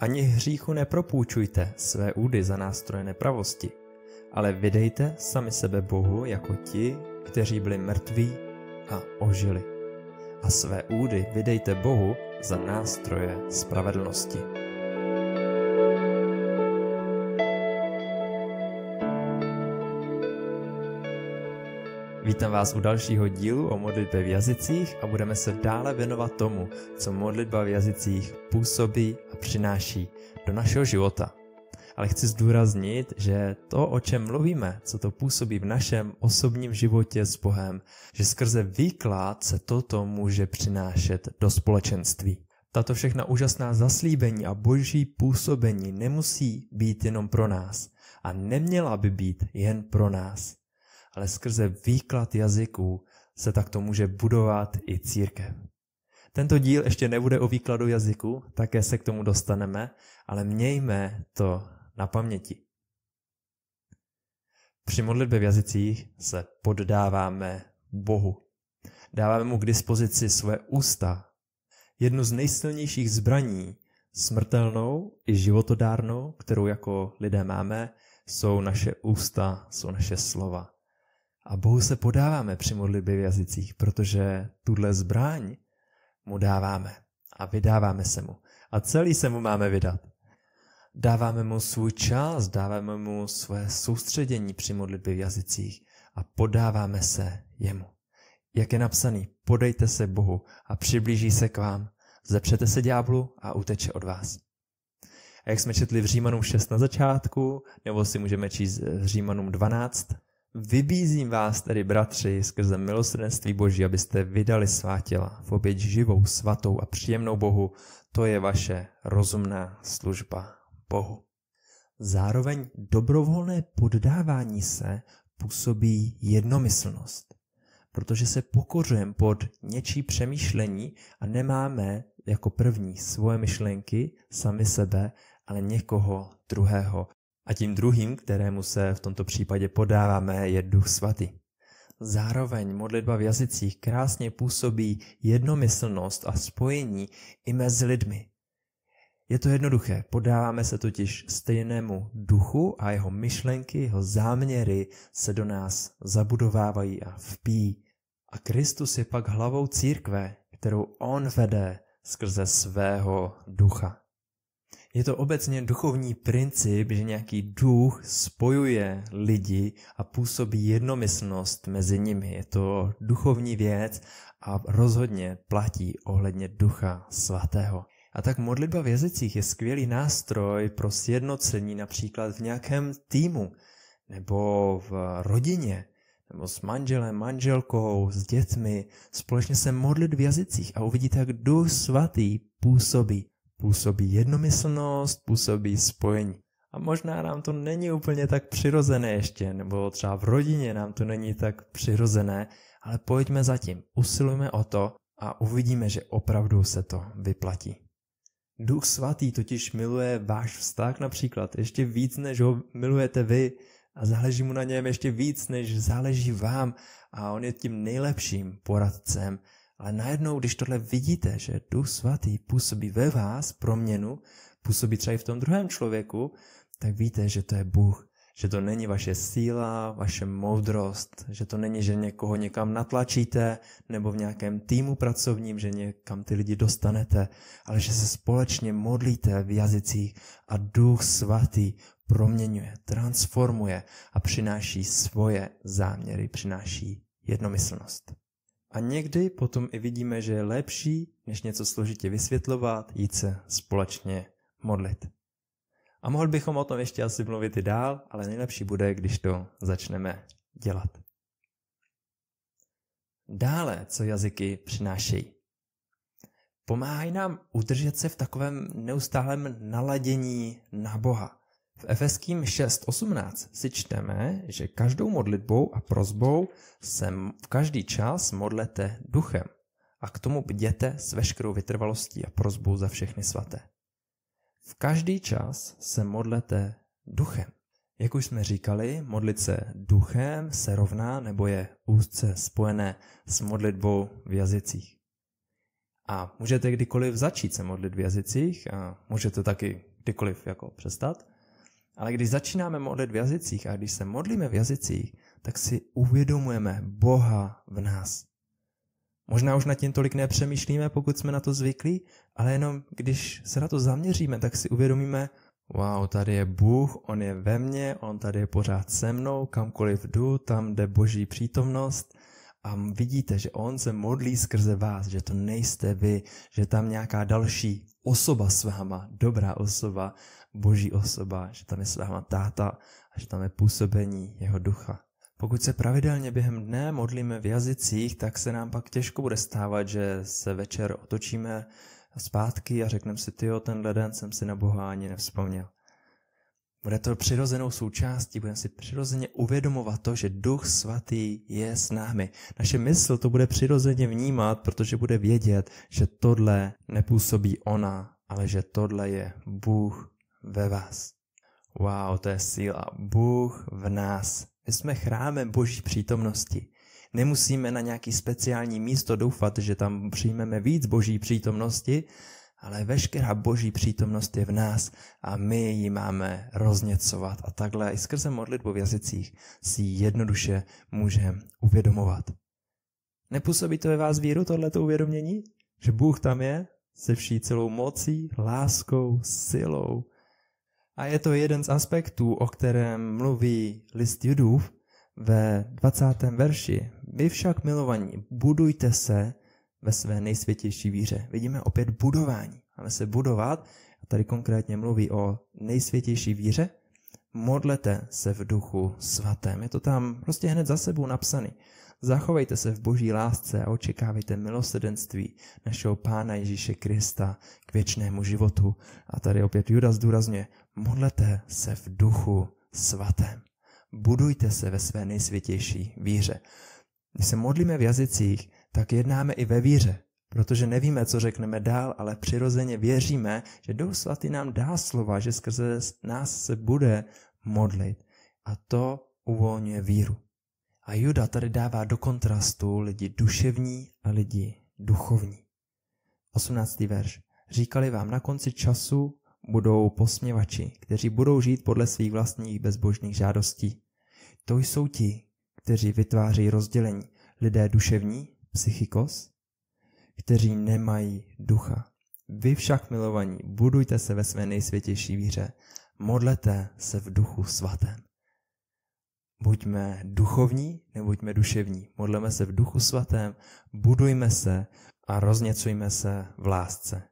Ani hříchu nepropůjčujte své údy za nástroje nepravosti, ale vydejte sami sebe Bohu jako ti, kteří byli mrtví a ožili. A své údy vydejte Bohu za nástroje spravedlnosti. Vítám vás u dalšího dílu o modlitbě v jazycích a budeme se dále věnovat tomu, co modlitba v jazycích působí a přináší do našeho života. Ale chci zdůraznit, že to, o čem mluvíme, co to působí v našem osobním životě s Bohem, že skrze výklad se toto může přinášet do společenství. Tato všechna úžasná zaslíbení a boží působení nemusí být jenom pro nás a neměla by být jen pro nás ale skrze výklad jazyků se takto může budovat i církev. Tento díl ještě nebude o výkladu jazyku, také se k tomu dostaneme, ale mějme to na paměti. Při modlitbě v jazycích se poddáváme Bohu. Dáváme mu k dispozici své ústa, jednu z nejsilnějších zbraní, smrtelnou i životodárnou, kterou jako lidé máme, jsou naše ústa, jsou naše slova. A Bohu se podáváme při modlitbě v jazycích, protože tuhle zbraň mu dáváme a vydáváme se mu. A celý se mu máme vydat. Dáváme mu svůj čas, dáváme mu své soustředění při modlitbě v jazycích a podáváme se jemu. Jak je napsaný, podejte se Bohu a přiblíží se k vám. Zepřete se ďáblu a uteče od vás. A jak jsme četli v Římanům 6 na začátku, nebo si můžeme číst v eh, Římanům 12, Vybízím vás tedy, bratři, skrze milosrdenství Boží, abyste vydali svá těla v oběť živou, svatou a příjemnou Bohu. To je vaše rozumná služba Bohu. Zároveň dobrovolné poddávání se působí jednomyslnost, protože se pokořujeme pod něčí přemýšlení a nemáme jako první svoje myšlenky, sami sebe, ale někoho druhého. A tím druhým, kterému se v tomto případě podáváme, je Duch Svatý. Zároveň modlitba v jazycích krásně působí jednomyslnost a spojení i mezi lidmi. Je to jednoduché, podáváme se totiž stejnému duchu a jeho myšlenky, jeho záměry se do nás zabudovávají a vpíjí. A Kristus je pak hlavou církve, kterou on vede skrze svého ducha. Je to obecně duchovní princip, že nějaký duch spojuje lidi a působí jednomyslnost mezi nimi. Je to duchovní věc a rozhodně platí ohledně ducha svatého. A tak modlitba v jazycích je skvělý nástroj pro sjednocení například v nějakém týmu nebo v rodině, nebo s manželem, manželkou, s dětmi, společně se modlit v jazycích a uvidíte, jak Duch Svatý působí působí jednomyslnost, působí spojení. A možná nám to není úplně tak přirozené ještě, nebo třeba v rodině nám to není tak přirozené, ale pojďme zatím, usilujme o to a uvidíme, že opravdu se to vyplatí. Duch svatý totiž miluje váš vztah například ještě víc, než ho milujete vy a záleží mu na něm ještě víc, než záleží vám a on je tím nejlepším poradcem ale najednou, když tohle vidíte, že Duch Svatý působí ve vás proměnu, působí třeba i v tom druhém člověku, tak víte, že to je Bůh, že to není vaše síla, vaše moudrost, že to není, že někoho někam natlačíte nebo v nějakém týmu pracovním, že někam ty lidi dostanete, ale že se společně modlíte v jazycích a Duch Svatý proměňuje, transformuje a přináší svoje záměry, přináší jednomyslnost. A někdy potom i vidíme, že je lepší, než něco složitě vysvětlovat, jít se společně modlit. A mohl bychom o tom ještě asi mluvit i dál, ale nejlepší bude, když to začneme dělat. Dále, co jazyky přinášejí. Pomáhají nám udržet se v takovém neustálém naladění na Boha. V Efeským 6.18 si čteme, že každou modlitbou a prozbou se v každý čas modlete duchem a k tomu bděte s veškerou vytrvalostí a prozbou za všechny svaté. V každý čas se modlete duchem. Jak už jsme říkali, modlit se duchem se rovná nebo je úzce spojené s modlitbou v jazycích. A můžete kdykoliv začít se modlit v jazycích a můžete taky kdykoliv jako přestat. Ale když začínáme modlit v jazycích a když se modlíme v jazycích, tak si uvědomujeme Boha v nás. Možná už nad tím tolik nepřemýšlíme, pokud jsme na to zvyklí, ale jenom když se na to zaměříme, tak si uvědomíme, wow, tady je Bůh, On je ve mně, On tady je pořád se mnou, kamkoliv jdu, tam jde Boží přítomnost a vidíte, že On se modlí skrze vás, že to nejste vy, že tam nějaká další osoba s váma, dobrá osoba, boží osoba, že tam je s váma táta a že tam je působení jeho ducha. Pokud se pravidelně během dne modlíme v jazycích, tak se nám pak těžko bude stávat, že se večer otočíme zpátky a řekneme si, tyjo, tenhle den jsem si na Boha ani nevzpomněl. Bude to přirozenou součástí, budeme si přirozeně uvědomovat to, že Duch Svatý je s námi. Naše mysl to bude přirozeně vnímat, protože bude vědět, že tohle nepůsobí ona, ale že tohle je Bůh ve vás. Wow, to je síla. Bůh v nás. My jsme chrámem Boží přítomnosti. Nemusíme na nějaký speciální místo doufat, že tam přijmeme víc Boží přítomnosti, ale veškerá Boží přítomnost je v nás a my ji máme rozněcovat. A takhle i skrze modlitbu v jazycích si jednoduše můžeme uvědomovat. Nepůsobí to ve vás víru, tohleto uvědomění? Že Bůh tam je se vší celou mocí, láskou, silou, a je to jeden z aspektů, o kterém mluví list Judův ve 20. verši. Vy však, milovaní, budujte se ve své nejsvětější víře. Vidíme opět budování. Máme se budovat, a tady konkrétně mluví o nejsvětější víře. Modlete se v duchu svatém. Je to tam prostě hned za sebou napsaný. Zachovejte se v boží lásce a očekávejte milosedenství našeho Pána Ježíše Krista k věčnému životu. A tady opět Judas zdůrazňuje, modlete se v duchu svatém. Budujte se ve své nejsvětější víře. Když se modlíme v jazycích, tak jednáme i ve víře, protože nevíme, co řekneme dál, ale přirozeně věříme, že Duch Svatý nám dá slova, že skrze nás se bude modlit. A to uvolňuje víru. A Juda tady dává do kontrastu lidi duševní a lidi duchovní. 18. verš. Říkali vám na konci času budou posměvači, kteří budou žít podle svých vlastních bezbožných žádostí. To jsou ti, kteří vytváří rozdělení lidé duševní, psychikos, kteří nemají ducha. Vy však, milovaní, budujte se ve své nejsvětější víře, modlete se v duchu svatém. Buďme duchovní, nebuďme duševní. Modleme se v duchu svatém, budujme se a rozněcujme se v lásce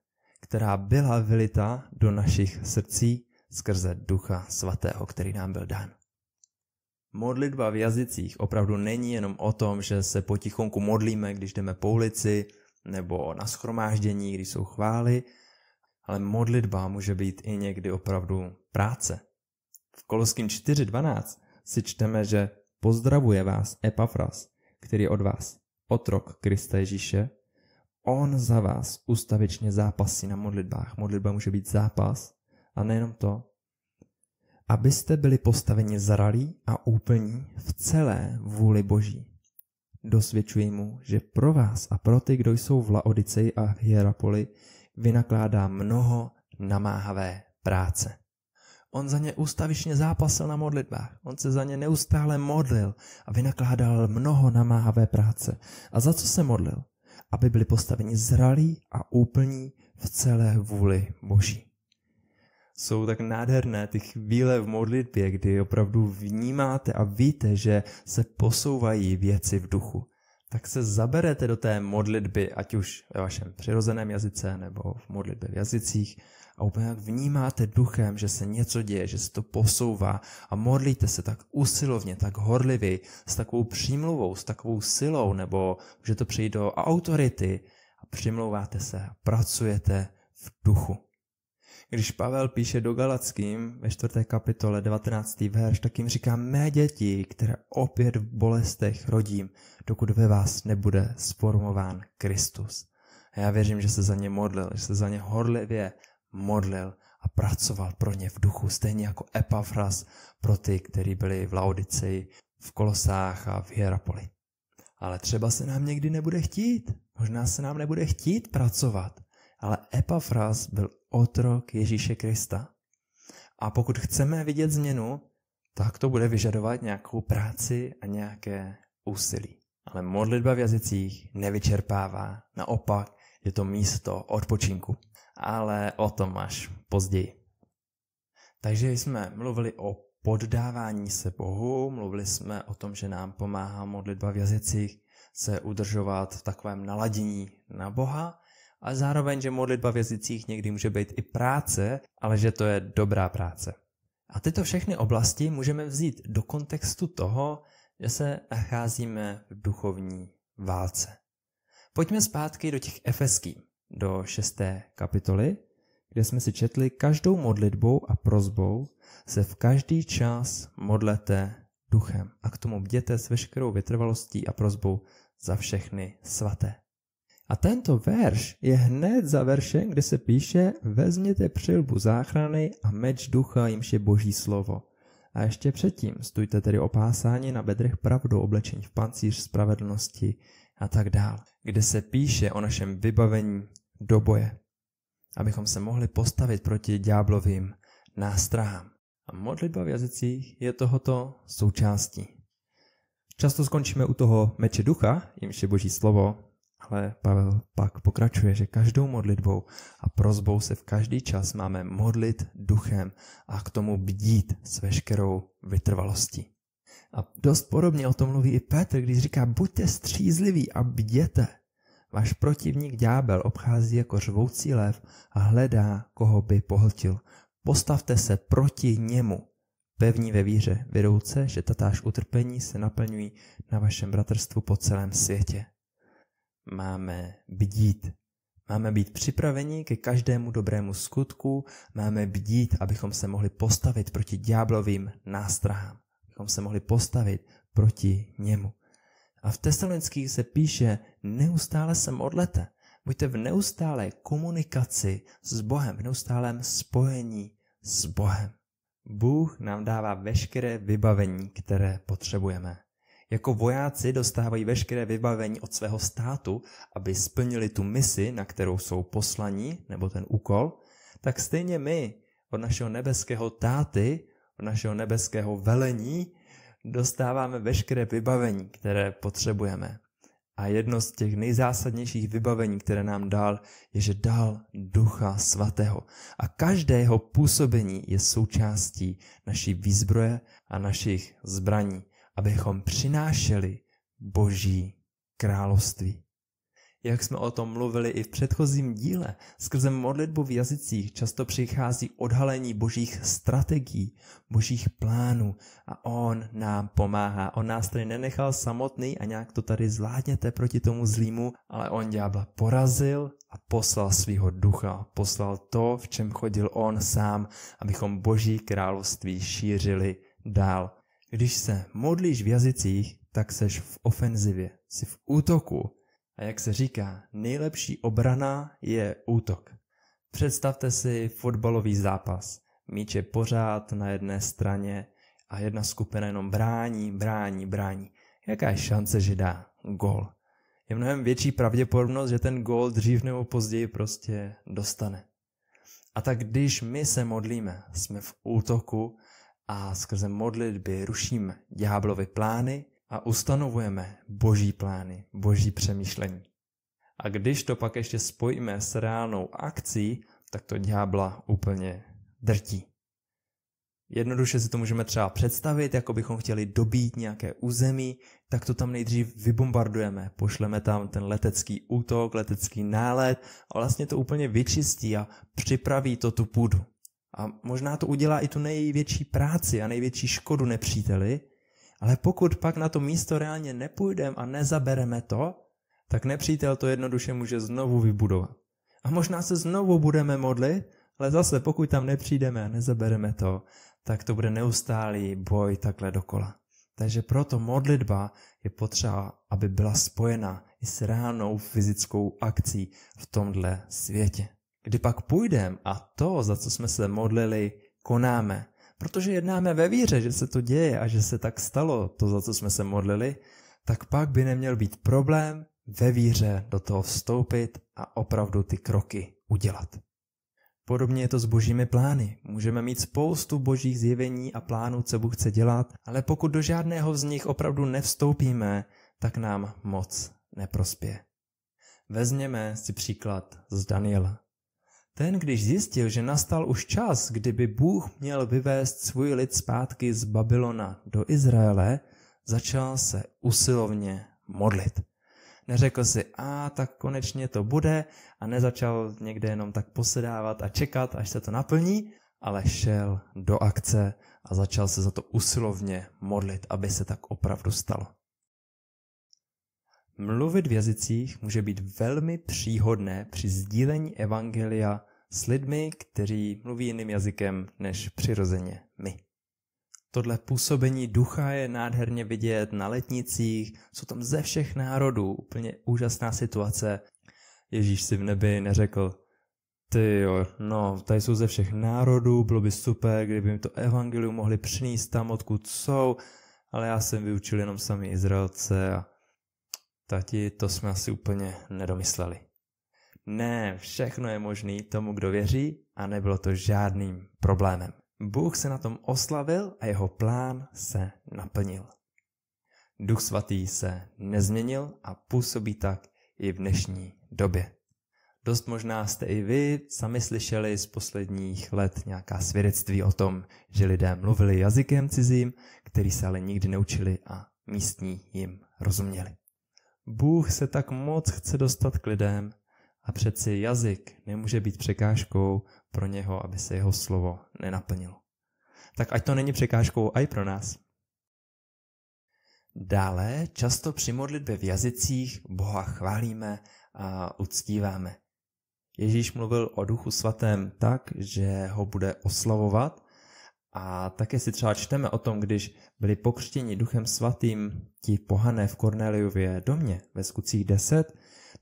která byla vylita do našich srdcí skrze Ducha Svatého, který nám byl dán. Modlitba v jazycích opravdu není jenom o tom, že se potichonku modlíme, když jdeme po ulici nebo na schromáždění, když jsou chvály, ale modlitba může být i někdy opravdu práce. V Koloským 4.12 si čteme, že pozdravuje vás Epafras, který je od vás otrok Krista Ježíše, on za vás ustavičně zápasí na modlitbách. Modlitba může být zápas a nejenom to, abyste byli postaveni zralí a úplní v celé vůli Boží. Dosvědčuji mu, že pro vás a pro ty, kdo jsou v Laodiceji a v Hierapoli, vynakládá mnoho namáhavé práce. On za ně ustavičně zápasil na modlitbách. On se za ně neustále modlil a vynakládal mnoho namáhavé práce. A za co se modlil? aby byli postaveni zralí a úplní v celé vůli Boží. Jsou tak nádherné ty chvíle v modlitbě, kdy opravdu vnímáte a víte, že se posouvají věci v duchu. Tak se zaberete do té modlitby, ať už ve vašem přirozeném jazyce nebo v modlitbě v jazycích, a úplně jak vnímáte duchem, že se něco děje, že se to posouvá a modlíte se tak usilovně, tak horlivě, s takovou přímluvou, s takovou silou, nebo že to přijde do autority a přimlouváte se a pracujete v duchu. Když Pavel píše do Galackým ve čtvrté kapitole 19. verš, tak jim říká mé děti, které opět v bolestech rodím, dokud ve vás nebude sformován Kristus. A já věřím, že se za ně modlil, že se za ně horlivě modlil a pracoval pro ně v duchu, stejně jako Epafras pro ty, kteří byli v Laodici, v Kolosách a v Hierapoli. Ale třeba se nám někdy nebude chtít, možná se nám nebude chtít pracovat, ale Epafras byl otrok Ježíše Krista. A pokud chceme vidět změnu, tak to bude vyžadovat nějakou práci a nějaké úsilí. Ale modlitba v jazycích nevyčerpává, naopak je to místo odpočinku ale o tom až později. Takže jsme mluvili o poddávání se Bohu, mluvili jsme o tom, že nám pomáhá modlitba v jazycích se udržovat v takovém naladění na Boha a zároveň, že modlitba v jazycích někdy může být i práce, ale že to je dobrá práce. A tyto všechny oblasti můžeme vzít do kontextu toho, že se nacházíme v duchovní válce. Pojďme zpátky do těch efeským do šesté kapitoly, kde jsme si četli každou modlitbou a prozbou se v každý čas modlete duchem a k tomu bděte s veškerou vytrvalostí a prozbou za všechny svaté. A tento verš je hned za veršem, kde se píše vezměte přilbu záchrany a meč ducha, jimž je boží slovo. A ještě předtím stůjte tedy opásáni na bedrech pravdu oblečení v pancíř spravedlnosti, a tak dál, kde se píše o našem vybavení do boje, abychom se mohli postavit proti ďáblovým nástrahám. A modlitba v jazycích je tohoto součástí. Často skončíme u toho meče ducha, jimž je boží slovo, ale Pavel pak pokračuje, že každou modlitbou a prozbou se v každý čas máme modlit duchem a k tomu bdít s veškerou vytrvalostí. A dost podobně o tom mluví i Petr, když říká, buďte střízliví a bděte. Váš protivník ďábel obchází jako řvoucí lev a hledá, koho by pohltil. Postavte se proti němu, pevní ve víře, vědouce, že tatáž utrpení se naplňují na vašem bratrstvu po celém světě. Máme bdít. Máme být připraveni ke každému dobrému skutku, máme bdít, abychom se mohli postavit proti ďáblovým nástrahám abychom se mohli postavit proti němu. A v Tesalonických se píše, neustále se modlete. Buďte v neustálé komunikaci s Bohem, v neustálém spojení s Bohem. Bůh nám dává veškeré vybavení, které potřebujeme. Jako vojáci dostávají veškeré vybavení od svého státu, aby splnili tu misi, na kterou jsou poslaní, nebo ten úkol, tak stejně my od našeho nebeského táty našeho nebeského velení dostáváme veškeré vybavení, které potřebujeme. A jedno z těch nejzásadnějších vybavení, které nám dal, je, že dal Ducha Svatého. A každé jeho působení je součástí naší výzbroje a našich zbraní, abychom přinášeli Boží království. Jak jsme o tom mluvili i v předchozím díle, skrze modlitbu v jazycích často přichází odhalení božích strategií, božích plánů a on nám pomáhá. On nás tady nenechal samotný a nějak to tady zvládněte proti tomu zlímu, ale on ďábla porazil a poslal svého ducha, poslal to, v čem chodil on sám, abychom boží království šířili dál. Když se modlíš v jazycích, tak seš v ofenzivě, jsi v útoku, a jak se říká, nejlepší obrana je útok. Představte si fotbalový zápas. Míč je pořád na jedné straně a jedna skupina jenom brání, brání, brání. Jaká je šance, že dá gol? Je mnohem větší pravděpodobnost, že ten gol dřív nebo později prostě dostane. A tak když my se modlíme, jsme v útoku a skrze modlitby rušíme ďáblovy plány, a ustanovujeme boží plány, boží přemýšlení. A když to pak ještě spojíme s reálnou akcí, tak to ďábla úplně drtí. Jednoduše si to můžeme třeba představit, jako bychom chtěli dobít nějaké území, tak to tam nejdřív vybombardujeme. Pošleme tam ten letecký útok, letecký nálet a vlastně to úplně vyčistí a připraví to tu půdu. A možná to udělá i tu největší práci a největší škodu nepříteli, ale pokud pak na to místo reálně nepůjdeme a nezabereme to, tak nepřítel to jednoduše může znovu vybudovat. A možná se znovu budeme modlit, ale zase pokud tam nepřijdeme a nezabereme to, tak to bude neustálý boj takhle dokola. Takže proto modlitba je potřeba, aby byla spojena i s reálnou fyzickou akcí v tomhle světě. Kdy pak půjdeme a to, za co jsme se modlili, konáme, Protože jednáme ve víře, že se to děje a že se tak stalo, to, za co jsme se modlili, tak pak by neměl být problém ve víře do toho vstoupit a opravdu ty kroky udělat. Podobně je to s božími plány. Můžeme mít spoustu božích zjevení a plánů, co Bůh chce dělat, ale pokud do žádného z nich opravdu nevstoupíme, tak nám moc neprospěje. Vezměme si příklad z Daniela. Ten, když zjistil, že nastal už čas, kdyby Bůh měl vyvést svůj lid zpátky z Babylona do Izraele, začal se usilovně modlit. Neřekl si, a tak konečně to bude a nezačal někde jenom tak posedávat a čekat, až se to naplní, ale šel do akce a začal se za to usilovně modlit, aby se tak opravdu stalo. Mluvit v jazycích může být velmi příhodné při sdílení evangelia s lidmi, kteří mluví jiným jazykem než přirozeně my. Tohle působení ducha je nádherně vidět na letnicích, jsou tam ze všech národů, úplně úžasná situace. Ježíš si v nebi neřekl, ty jo, no, tady jsou ze všech národů, bylo by super, kdyby mi to evangelium mohli přinést tam, odkud jsou, ale já jsem vyučil jenom sami Izraelce a Tati, to jsme asi úplně nedomysleli. Ne, všechno je možný tomu, kdo věří a nebylo to žádným problémem. Bůh se na tom oslavil a jeho plán se naplnil. Duch svatý se nezměnil a působí tak i v dnešní době. Dost možná jste i vy sami slyšeli z posledních let nějaká svědectví o tom, že lidé mluvili jazykem cizím, který se ale nikdy neučili a místní jim rozuměli. Bůh se tak moc chce dostat k lidem a přeci jazyk nemůže být překážkou pro něho, aby se jeho slovo nenaplnilo. Tak ať to není překážkou i pro nás. Dále často při modlitbě v jazycích Boha chválíme a uctíváme. Ježíš mluvil o duchu svatém tak, že ho bude oslavovat a také si třeba čteme o tom, když byli pokřtěni duchem svatým ti pohané v Korneliově domě ve skutcích 10,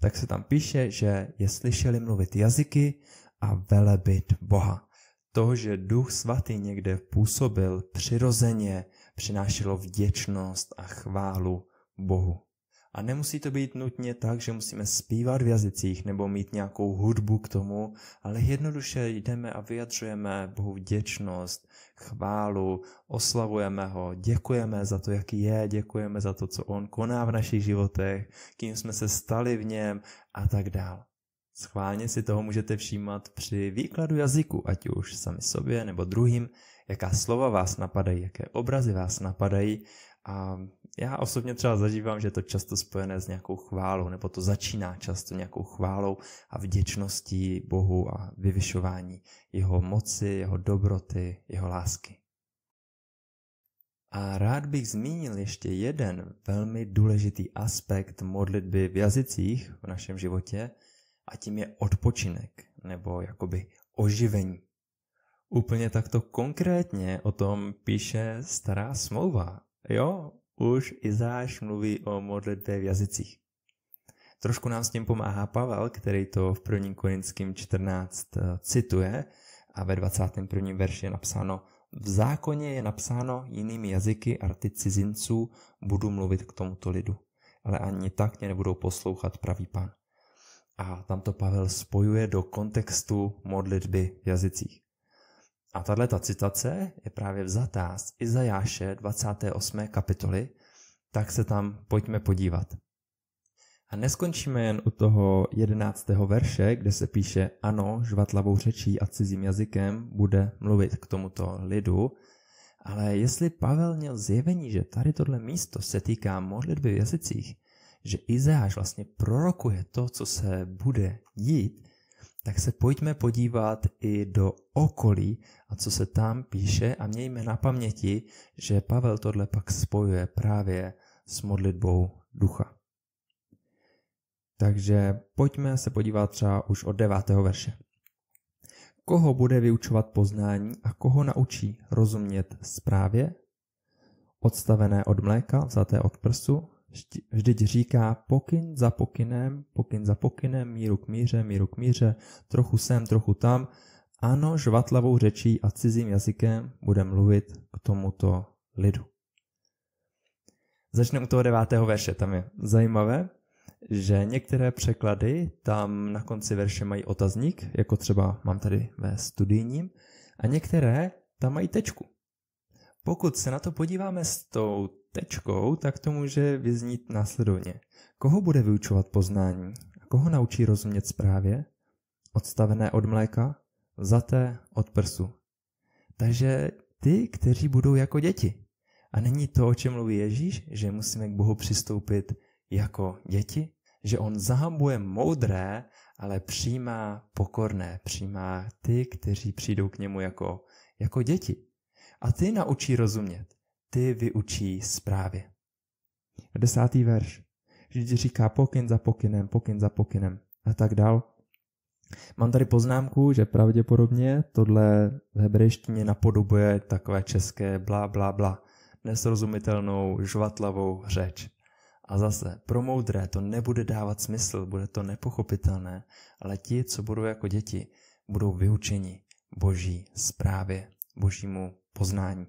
tak se tam píše, že je slyšeli mluvit jazyky a velebit Boha. To, že duch svatý někde působil přirozeně, přinášelo vděčnost a chválu Bohu. A nemusí to být nutně tak, že musíme zpívat v jazycích nebo mít nějakou hudbu k tomu, ale jednoduše jdeme a vyjadřujeme Bohu vděčnost, chválu, oslavujeme ho, děkujeme za to, jaký je, děkujeme za to, co on koná v našich životech, kým jsme se stali v něm a tak dál. Schválně si toho můžete všímat při výkladu jazyku, ať už sami sobě nebo druhým, jaká slova vás napadají, jaké obrazy vás napadají a já osobně třeba zažívám, že je to často spojené s nějakou chválou, nebo to začíná často nějakou chválou a vděčností Bohu a vyvyšování jeho moci, jeho dobroty, jeho lásky. A rád bych zmínil ještě jeden velmi důležitý aspekt modlitby v jazycích v našem životě, a tím je odpočinek, nebo jakoby oživení. Úplně takto konkrétně o tom píše stará smlouva. Jo, už Izáš mluví o modlitbě v jazycích. Trošku nám s tím pomáhá Pavel, který to v 1. Korinským 14 eh, cituje a ve 21. verši je napsáno v zákoně je napsáno jinými jazyky a ty cizinců budu mluvit k tomuto lidu, ale ani tak mě nebudou poslouchat pravý pán. A tam to Pavel spojuje do kontextu modlitby v jazycích. A tahle ta citace je právě vzatá z Izajáše 28. kapitoly, tak se tam pojďme podívat. A neskončíme jen u toho 11. verše, kde se píše ano, žvatlavou řečí a cizím jazykem bude mluvit k tomuto lidu, ale jestli Pavel měl zjevení, že tady tohle místo se týká modlitby v jazycích, že Izeáš vlastně prorokuje to, co se bude dít, tak se pojďme podívat i do okolí a co se tam píše a mějme na paměti, že Pavel tohle pak spojuje právě s modlitbou ducha. Takže pojďme se podívat třeba už od devátého verše. Koho bude vyučovat poznání a koho naučí rozumět zprávě? Odstavené od mléka, vzaté od prsu, Vždyť říká pokyn za pokynem, pokyn za pokynem, míru k míře, míru k míře, trochu sem, trochu tam. Ano, žvatlavou řečí a cizím jazykem bude mluvit k tomuto lidu. Začneme u toho devátého verše, tam je zajímavé, že některé překlady tam na konci verše mají otazník, jako třeba mám tady ve studijním, a některé tam mají tečku. Pokud se na to podíváme s tou tečkou, tak to může vyznít následovně. Koho bude vyučovat poznání? Koho naučí rozumět zprávě? Odstavené od mléka? Zaté od prsu. Takže ty, kteří budou jako děti. A není to, o čem mluví Ježíš, že musíme k Bohu přistoupit jako děti? Že on zahambuje moudré, ale přijímá pokorné, přijímá ty, kteří přijdou k němu jako, jako děti a ty naučí rozumět. Ty vyučí správě. Desátý verš. Vždyť říká pokyn za pokynem, pokyn za pokynem a tak dál. Mám tady poznámku, že pravděpodobně tohle v hebrejštině napodobuje takové české blá, blá, blá, nesrozumitelnou, žvatlavou řeč. A zase, pro moudré to nebude dávat smysl, bude to nepochopitelné, ale ti, co budou jako děti, budou vyučeni boží zprávě, božímu poznání.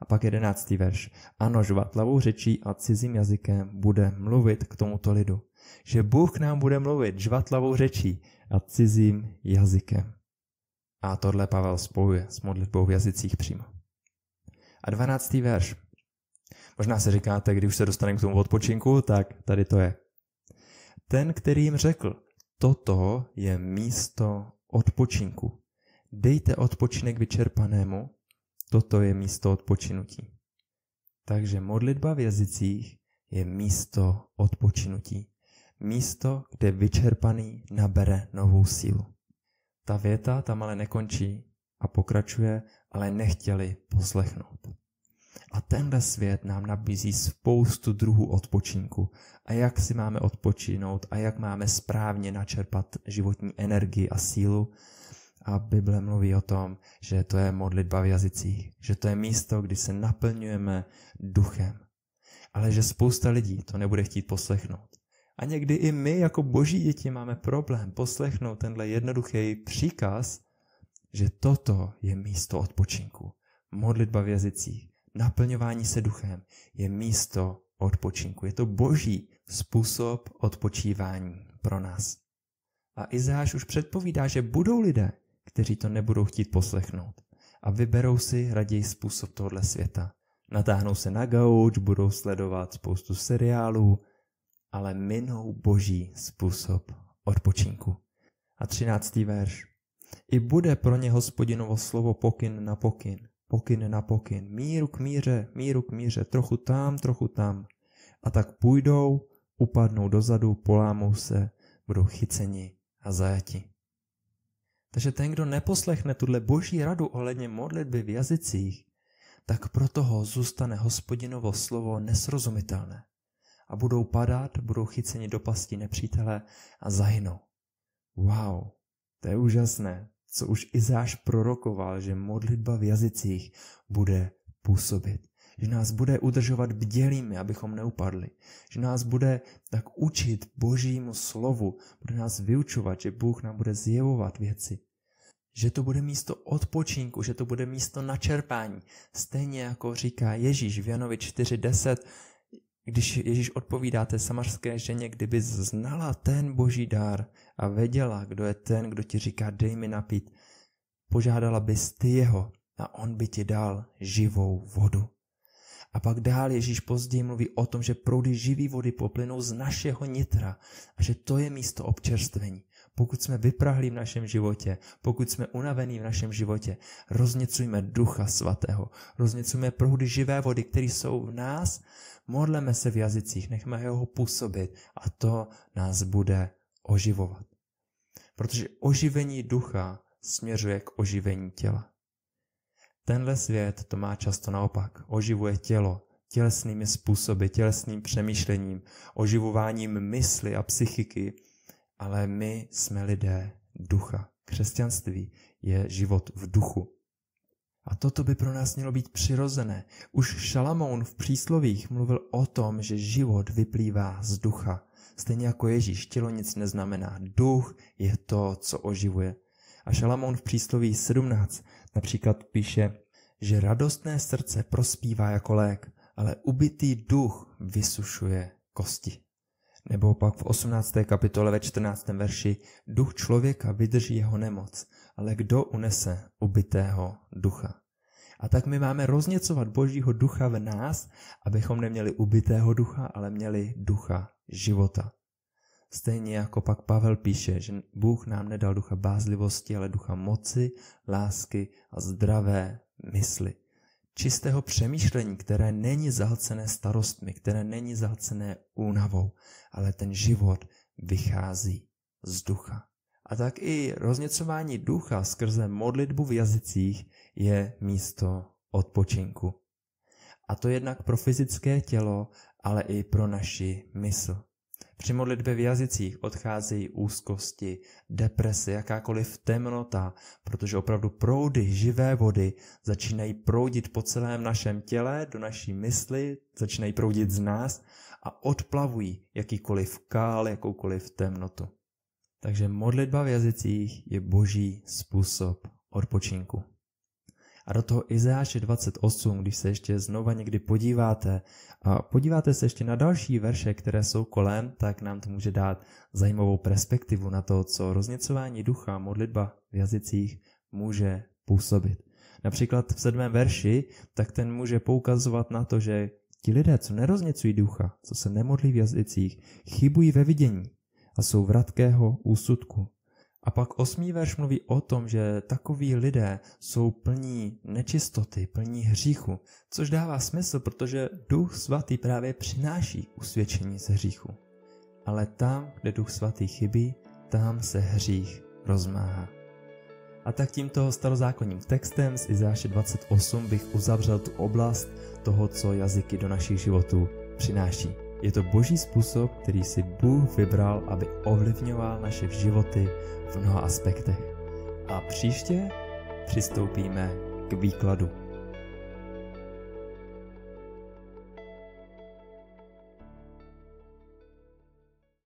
A pak jedenáctý verš. Ano, žvatlavou řečí a cizím jazykem bude mluvit k tomuto lidu. Že Bůh k nám bude mluvit žvatlavou řečí a cizím jazykem. A tohle Pavel spojuje s modlitbou v jazycích přímo. A dvanáctý verš. Možná se říkáte, když se dostaneme k tomu odpočinku, tak tady to je. Ten, který jim řekl, toto je místo odpočinku. Dejte odpočinek vyčerpanému, toto je místo odpočinutí. Takže modlitba v jazycích je místo odpočinutí. Místo, kde vyčerpaný nabere novou sílu. Ta věta tam ale nekončí a pokračuje, ale nechtěli poslechnout. A tenhle svět nám nabízí spoustu druhů odpočinku. A jak si máme odpočinout a jak máme správně načerpat životní energii a sílu, a Bible mluví o tom, že to je modlitba v jazycích, že to je místo, kdy se naplňujeme duchem. Ale že spousta lidí to nebude chtít poslechnout. A někdy i my jako boží děti máme problém poslechnout tenhle jednoduchý příkaz, že toto je místo odpočinku. Modlitba v jazycích, naplňování se duchem je místo odpočinku. Je to boží způsob odpočívání pro nás. A Izáš už předpovídá, že budou lidé, kteří to nebudou chtít poslechnout a vyberou si raději způsob tohle světa. Natáhnou se na gauč, budou sledovat spoustu seriálů, ale minou boží způsob odpočinku. A třináctý verš. I bude pro ně hospodinovo slovo pokyn na pokyn, pokyn na pokyn, míru k míře, míru k míře, trochu tam, trochu tam. A tak půjdou, upadnou dozadu, polámou se, budou chyceni a zajati. Takže ten, kdo neposlechne tuhle boží radu ohledně modlitby v jazycích, tak pro toho zůstane hospodinovo slovo nesrozumitelné a budou padat, budou chyceni do pasti nepřítele a zahynou. Wow, to je úžasné, co už Izáš prorokoval, že modlitba v jazycích bude působit že nás bude udržovat bdělými, abychom neupadli, že nás bude tak učit božímu slovu, bude nás vyučovat, že Bůh nám bude zjevovat věci, že to bude místo odpočinku, že to bude místo načerpání. Stejně jako říká Ježíš v Janovi 4.10, když Ježíš odpovídáte samařské ženě, kdyby znala ten boží dár a věděla, kdo je ten, kdo ti říká, dej mi napít, požádala bys ty jeho a on by ti dal živou vodu. A pak dál Ježíš později mluví o tom, že proudy živý vody poplynou z našeho nitra a že to je místo občerstvení. Pokud jsme vyprahlí v našem životě, pokud jsme unavení v našem životě, rozněcujme Ducha Svatého, rozněcujme proudy živé vody, které jsou v nás, modleme se v jazycích, nechme ho působit a to nás bude oživovat. Protože oživení ducha směřuje k oživení těla. Tenhle svět to má často naopak. Oživuje tělo, tělesnými způsoby, tělesným přemýšlením, oživováním mysli a psychiky, ale my jsme lidé ducha. Křesťanství je život v duchu. A toto by pro nás mělo být přirozené. Už Šalamoun v příslovích mluvil o tom, že život vyplývá z ducha. Stejně jako Ježíš, tělo nic neznamená. Duch je to, co oživuje. A Šalamoun v přísloví 17 Například píše, že radostné srdce prospívá jako lék, ale ubytý duch vysušuje kosti. Nebo pak v 18. kapitole ve 14. verši duch člověka vydrží jeho nemoc, ale kdo unese ubitého ducha? A tak my máme rozněcovat božího ducha v nás, abychom neměli ubitého ducha, ale měli ducha života. Stejně jako pak Pavel píše, že Bůh nám nedal ducha bázlivosti, ale ducha moci, lásky a zdravé mysli. Čistého přemýšlení, které není zahlcené starostmi, které není zahlcené únavou, ale ten život vychází z ducha. A tak i rozněcování ducha skrze modlitbu v jazycích je místo odpočinku. A to jednak pro fyzické tělo, ale i pro naši mysl. Při modlitbě v jazycích odcházejí úzkosti, deprese, jakákoliv temnota, protože opravdu proudy živé vody začínají proudit po celém našem těle, do naší mysli, začínají proudit z nás a odplavují jakýkoliv kál, jakoukoliv temnotu. Takže modlitba v jazycích je boží způsob odpočinku. A do toho Izáše 28, když se ještě znova někdy podíváte a podíváte se ještě na další verše, které jsou kolem, tak nám to může dát zajímavou perspektivu na to, co rozněcování ducha, modlitba v jazycích může působit. Například v sedmém verši, tak ten může poukazovat na to, že ti lidé, co nerozněcují ducha, co se nemodlí v jazycích, chybují ve vidění a jsou vratkého úsudku. A pak osmý verš mluví o tom, že takoví lidé jsou plní nečistoty, plní hříchu, což dává smysl, protože Duch Svatý právě přináší usvědčení ze hříchu. Ale tam, kde Duch Svatý chybí, tam se hřích rozmáhá. A tak tímto starozákonním textem z Izáše 28 bych uzavřel tu oblast toho, co jazyky do našich životů přináší. Je to boží způsob, který si Bůh vybral, aby ovlivňoval naše životy v mnoha aspektech. A příště přistoupíme k výkladu.